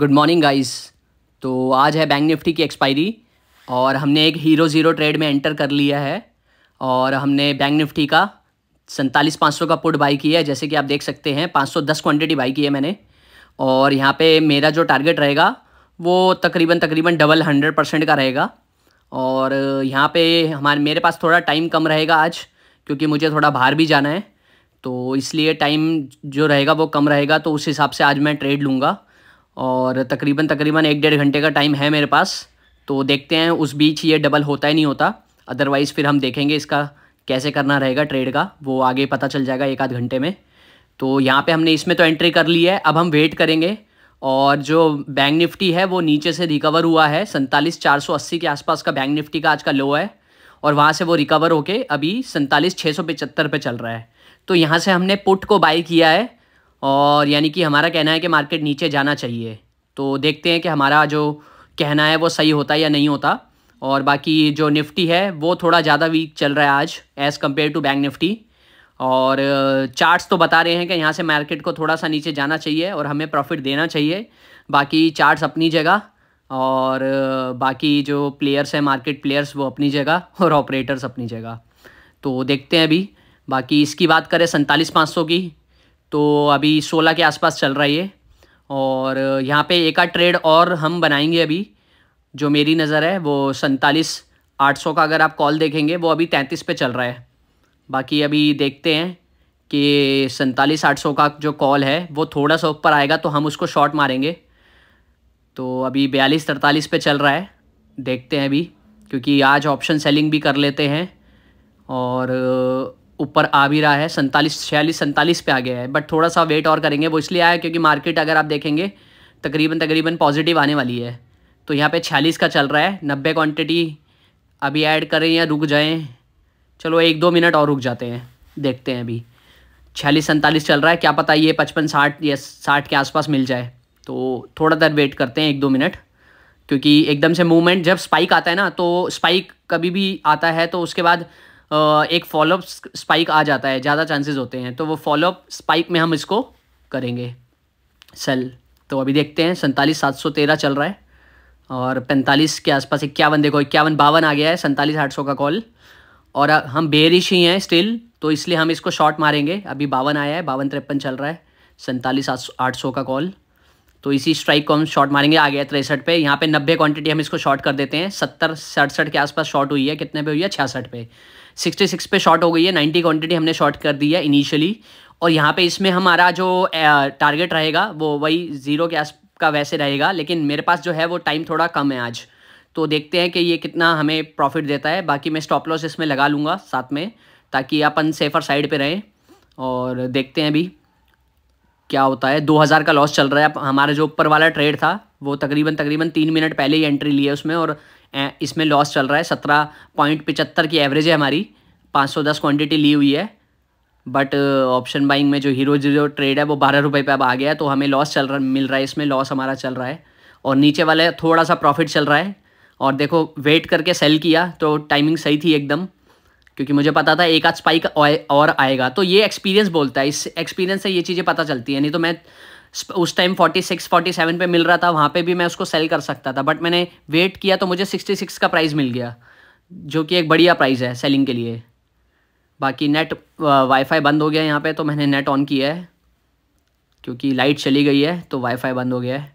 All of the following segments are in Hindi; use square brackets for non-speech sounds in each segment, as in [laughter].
गुड मॉर्निंग गाइस तो आज है बैंक निफ्टी की एक्सपायरी और हमने एक हीरो ज़ीरो ट्रेड में एंटर कर लिया है और हमने बैंक निफ्टी का सैंतालीस पाँच सौ का पुट बाई किया है जैसे कि आप देख सकते हैं पाँच सौ दस क्वान्टिटी बाई की है मैंने और यहाँ पे मेरा जो टारगेट रहेगा वो तकरीबन तकरीबन डबल हंड्रेड परसेंट का रहेगा और यहाँ पे हमारे मेरे पास थोड़ा टाइम कम रहेगा आज क्योंकि मुझे थोड़ा बाहर भी जाना है तो इसलिए टाइम जो रहेगा वो कम रहेगा तो उस हिसाब से आज मैं ट्रेड लूँगा और तकरीबन तकरीबन एक डेढ़ घंटे का टाइम है मेरे पास तो देखते हैं उस बीच ये डबल होता ही नहीं होता अदरवाइज़ फिर हम देखेंगे इसका कैसे करना रहेगा ट्रेड का वो आगे पता चल जाएगा एक आध घंटे में तो यहाँ पे हमने इसमें तो एंट्री कर ली है अब हम वेट करेंगे और जो बैंक निफ्टी है वो नीचे से रिकवर हुआ है सैंतालीस चार सौ अस्सी के आसपास का बैंक निफ्टी का आज का लो है और वहाँ से वो रिकवर होके अभी सैंतालीस छः सौ पचहत्तर पर चल रहा है तो यहाँ से हमने पुट को बाई किया है और यानी कि हमारा कहना है कि मार्केट नीचे जाना चाहिए तो देखते हैं कि हमारा जो कहना है वो सही होता है या नहीं होता और बाकी जो निफ्टी है वो थोड़ा ज़्यादा वीक चल रहा है आज as compare to bank Nifty और चार्ट्स तो बता रहे हैं कि यहाँ से मार्केट को थोड़ा सा नीचे जाना चाहिए और हमें प्रॉफिट देना चाहिए बाकी चार्ट्स अपनी जगह और बाकी जो प्लेयर्स हैं मार्केट प्लेयर्स वो अपनी जगह और ऑपरेटर्स अपनी जगह तो देखते हैं अभी बाकी इसकी बात करें सैंतालीस पाँच सौ की तो अभी सोलह के आसपास चल रहा है ये और यहाँ पे एक आध ट्रेड और हम बनाएंगे अभी जो मेरी नज़र है वो सैंतालीस आठ सौ का अगर आप कॉल देखेंगे वो अभी तैंतीस पे चल रहा है बाकी अभी देखते हैं कि सैंतालीस आठ सौ का जो कॉल है वो थोड़ा सा ऊपर आएगा तो हम उसको शॉर्ट मारेंगे तो अभी बयालीस तरतालीस पे चल रहा है देखते हैं अभी क्योंकि आज ऑप्शन सेलिंग भी कर लेते हैं और ऊपर आ भी रहा है सैंतालीस छियालीस सैंतालीस पे आ गया है बट थोड़ा सा वेट और करेंगे वो इसलिए आया क्योंकि मार्केट अगर आप देखेंगे तकरीबन तकरीबन पॉजिटिव आने वाली है तो यहाँ पे छियालीस का चल रहा है नब्बे क्वांटिटी अभी ऐड करें या रुक जाएं चलो एक दो मिनट और रुक जाते हैं देखते हैं अभी छियालीस सैंतालीस चल रहा है क्या पता ये पचपन साठ या साठ के आसपास मिल जाए तो थोड़ा देर वेट करते हैं एक दो मिनट क्योंकि एकदम से मूवमेंट जब स्पाइक आता है ना तो स्पाइक कभी भी आता है तो उसके बाद एक फॉलोअप स्पाइक आ जाता है ज़्यादा चांसेस होते हैं तो वो फॉलोअप स्पाइक में हम इसको करेंगे सेल तो अभी देखते हैं सैंतालीस सात सौ तेरह चल रहा है और पैंतालीस के आसपास इक्यावन देखो इक्यावन बावन आ गया है सैंतालीस आठ सौ का कॉल और हम बेरिश ही हैं स्टिल तो इसलिए हम इसको शॉर्ट मारेंगे अभी बावन आया है बावन तिरपन चल रहा है सैंतालीस आठ सौ का कॉल तो इसी स्ट्राइक को हम शॉर्ट मारेंगे आ गया तिरसठ पे यहाँ पे नब्बे क्वांटिटी हम इसको शॉर्ट कर देते हैं सत्तर सड़सठ के आसपास शॉर्ट हुई है कितने पे हुई है छियासठ पे सिक्सटी सिक्स पे शॉर्ट हो गई है नाइन्टी क्वान्टिटी हमने शॉर्ट कर दी है इनिशियली और यहाँ पे इसमें हमारा जो टारगेट रहेगा वो वही ज़ीरो के आस का वैसे रहेगा लेकिन मेरे पास जो है वो टाइम थोड़ा कम है आज तो देखते हैं कि ये कितना हमें प्रॉफिट देता है बाकी मैं स्टॉप लॉस इसमें लगा लूँगा साथ में ताकि अपन सेफ़र साइड पर रहें और देखते हैं अभी क्या होता है दो हज़ार का लॉस चल रहा है हमारा जो ऊपर वाला ट्रेड था वो तकरीबन तकरीबन तीन मिनट पहले ही एंट्री ली है उसमें और इसमें लॉस चल रहा है सत्रह पॉइंट पिचहत्तर की एवरेज है हमारी पाँच सौ दस क्वान्टिटी ली हुई है बट ऑप्शन बाइंग में जो हीरो जीरो ट्रेड है वो बारह रुपये पे अब आ गया है तो हमें लॉस चल रहा मिल रहा है इसमें लॉस हमारा चल रहा है और नीचे वाला थोड़ा सा प्रॉफिट चल रहा है और देखो वेट करके सेल किया तो टाइमिंग सही थी एकदम क्योंकि मुझे पता था एक आध स्पाइक और आएगा तो ये एक्सपीरियंस बोलता है इस एक्सपीरियंस से ये चीज़ें पता चलती है नहीं तो मैं उस टाइम 46 47 पे मिल रहा था वहाँ पे भी मैं उसको सेल कर सकता था बट मैंने वेट किया तो मुझे 66 का प्राइस मिल गया जो कि एक बढ़िया प्राइस है सेलिंग के लिए बाकी नेट वाईफाई बंद हो गया यहाँ पे तो मैंने नेट ऑन किया है क्योंकि लाइट चली गई है तो वाईफाई बंद हो गया है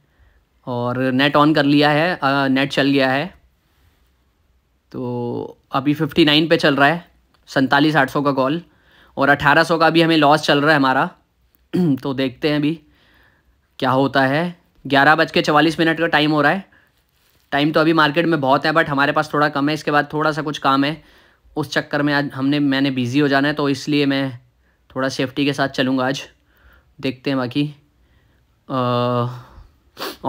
और नेट ऑन कर लिया है आ, नेट चल गया है तो अभी फिफ्टी नाइन चल रहा है सैंतालीस आठ सौ का कॉल और अट्ठारह सौ का अभी हमें लॉस चल रहा है हमारा [clears throat] तो देखते हैं अभी क्या होता है ग्यारह बज के चवालीस मिनट का टाइम हो रहा है टाइम तो अभी मार्केट में बहुत है बट हमारे पास थोड़ा कम है इसके बाद थोड़ा सा कुछ काम है उस चक्कर में आज हमने मैंने बिज़ी हो जाना है तो इसलिए मैं थोड़ा सेफ्टी के साथ चलूँगा आज देखते हैं बाकी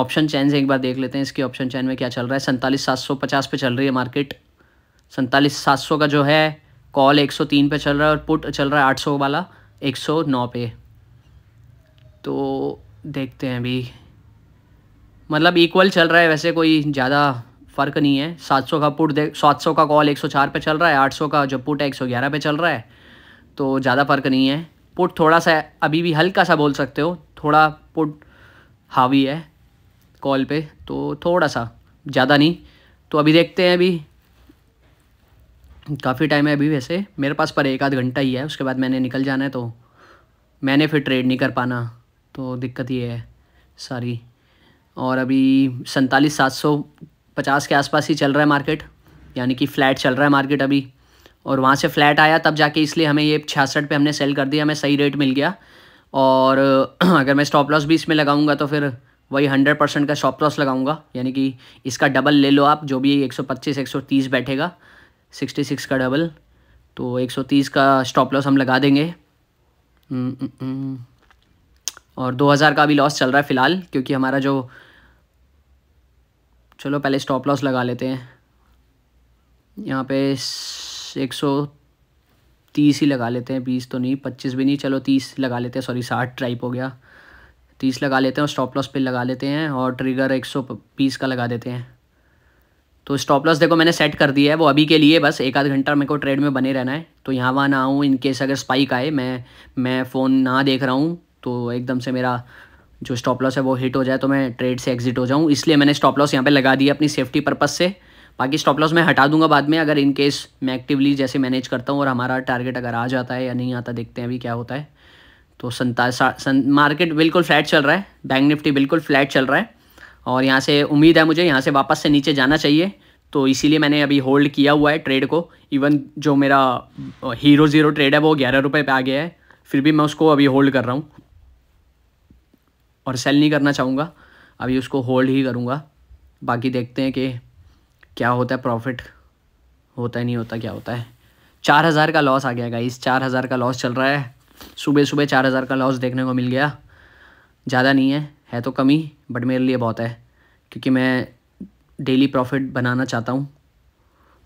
ऑप्शन चैन से एक बार देख लेते हैं इसके ऑप्शन चैन में क्या चल रहा है सैंतालीस सात सौ पचास पे चल रही है मार्केट सैंतालीस सात सौ का जो है कॉल एक सौ तीन पे चल रहा है और पुट चल रहा है आठ सौ वाला एक सौ नौ पे तो देखते हैं अभी मतलब इक्वल चल रहा है वैसे कोई ज़्यादा फ़र्क नहीं है 700 का पुट देख 700 का कॉल 104 पे चल रहा है 800 का जो पुट है 111 पे चल रहा है तो ज़्यादा फ़र्क नहीं है पुट थोड़ा सा अभी भी हल्का सा बोल सकते हो थोड़ा पुट हावी है कॉल पे तो थोड़ा सा ज़्यादा नहीं तो अभी देखते हैं अभी काफ़ी टाइम है अभी वैसे मेरे पास पर एक आध घंटा ही है उसके बाद मैंने निकल जाना है तो मैंने फिर ट्रेड नहीं कर पाना तो दिक्कत ये है सारी और अभी सैंतालीस सात सौ पचास के आसपास ही चल रहा है मार्केट यानी कि फ़्लैट चल रहा है मार्केट अभी और वहाँ से फ्लैट आया तब जाके इसलिए हमें ये छियासठ पे हमने सेल कर दिया हमें सही रेट मिल गया और [clears throat] अगर मैं स्टॉप लॉस भी इसमें लगाऊंगा तो फिर वही हंड्रेड परसेंट का स्टॉप लॉस लगाऊंगा यानी कि इसका डबल ले लो आप जो भी एक सौ पच्चीस एक सौ तीस बैठेगा सिक्सटी सिक्स का डबल तो एक सौ तीस का स्टॉप लॉस हम लगा देंगे न, न, न, और 2000 का भी लॉस चल रहा है फ़िलहाल क्योंकि हमारा जो चलो पहले स्टॉप लॉस लगा लेते हैं यहाँ पे एक सौ तीस ही लगा लेते हैं बीस तो नहीं पच्चीस भी नहीं चलो तीस लगा लेते हैं सॉरी साठ टाइप हो गया तीस लगा लेते हैं और स्टॉप लॉस पे लगा लेते हैं और ट्रिगर एक सौ बीस का लगा देते हैं तो स्टॉप लॉस देखो मैंने सेट कर दिया है वो अभी के लिए बस एक आध घंटा मेरे को ट्रेड में बने रहना है तो यहाँ वहाँ ना आऊँ इनकेस अगर स्पाइक आए मैं मैं फ़ोन ना देख रहा हूँ तो एकदम से मेरा जो स्टॉप लॉस है वो हिट हो जाए तो मैं ट्रेड से एग्जिट हो जाऊँ इसलिए मैंने स्टॉप लॉस यहाँ पे लगा दिया अपनी सेफ्टी पर्पज़ से बाकी स्टॉप लॉस मैं हटा दूंगा बाद में अगर इन केस मैं एक्टिवली जैसे मैनेज करता हूँ और हमारा टारगेट अगर आ जाता है या नहीं आता देखते हैं अभी क्या होता है तो संता मार्केट बिल्कुल फ्लैट चल रहा है बैंक निफ्टी बिल्कुल फ्लैट चल रहा है और यहाँ से उम्मीद है मुझे यहाँ से वापस से नीचे जाना चाहिए तो इसीलिए मैंने अभी होल्ड किया हुआ है ट्रेड को इवन जो मेरा हीरो ज़ीरो ट्रेड है वो ग्यारह रुपये पे आ गया है फिर भी मैं उसको अभी होल्ड कर रहा हूँ और सेल नहीं करना चाहूँगा अभी उसको होल्ड ही करूँगा बाकी देखते हैं कि क्या होता है प्रॉफिट होता है नहीं होता क्या होता है चार हज़ार का लॉस आ गया इस चार हज़ार का लॉस चल रहा है सुबह सुबह चार हज़ार का लॉस देखने को मिल गया ज़्यादा नहीं है है तो कमी बट मेरे लिए बहुत है क्योंकि मैं डेली प्रॉफिट बनाना चाहता हूँ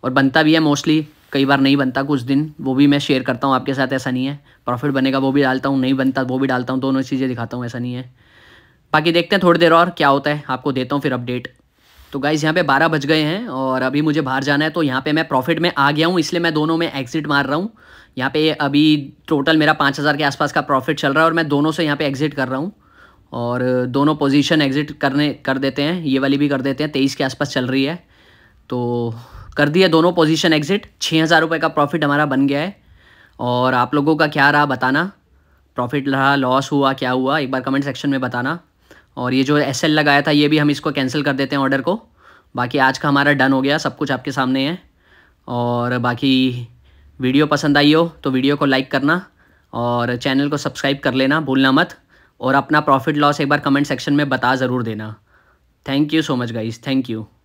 और बनता भी है मोस्टली कई बार नहीं बनता कुछ दिन वो भी मैं शेयर करता हूँ आपके साथ ऐसा नहीं है प्रॉफिट बनेगा वो भी डालता हूँ नहीं बनता वो भी डालता हूँ दोनों चीज़ें दिखाता हूँ ऐसा नहीं है बाकी देखते हैं थोड़ी देर और क्या होता है आपको देता हूँ फिर अपडेट तो गाइज़ यहाँ पे बारह बज गए हैं और अभी मुझे बाहर जाना है तो यहाँ पे मैं प्रॉफिट में आ गया हूँ इसलिए मैं दोनों में एग्जिट मार रहा हूँ यहाँ पे अभी टोटल मेरा पाँच हज़ार के आसपास का प्रॉफिट चल रहा है और मैं दोनों से यहाँ पे एग्जिट कर रहा हूँ और दोनों पोजीशन एग्जिट करने कर देते हैं ये वाली भी कर देते हैं तेईस के आसपास चल रही है तो कर दिया दोनों पोजिशन एग्जिट छः हज़ार रुपये का प्रॉफिट हमारा बन गया है और आप लोगों का क्या रहा बताना प्रॉफिट रहा लॉस हुआ क्या हुआ एक बार कमेंट सेक्शन में बताना और ये जो एस लगाया था ये भी हम इसको कैंसिल कर देते हैं ऑर्डर को बाकी आज का हमारा डन हो गया सब कुछ आपके सामने है और बाकी वीडियो पसंद आई हो तो वीडियो को लाइक करना और चैनल को सब्सक्राइब कर लेना भूलना मत और अपना प्रॉफिट लॉस एक बार कमेंट सेक्शन में बता ज़रूर देना thank you so much guys thank you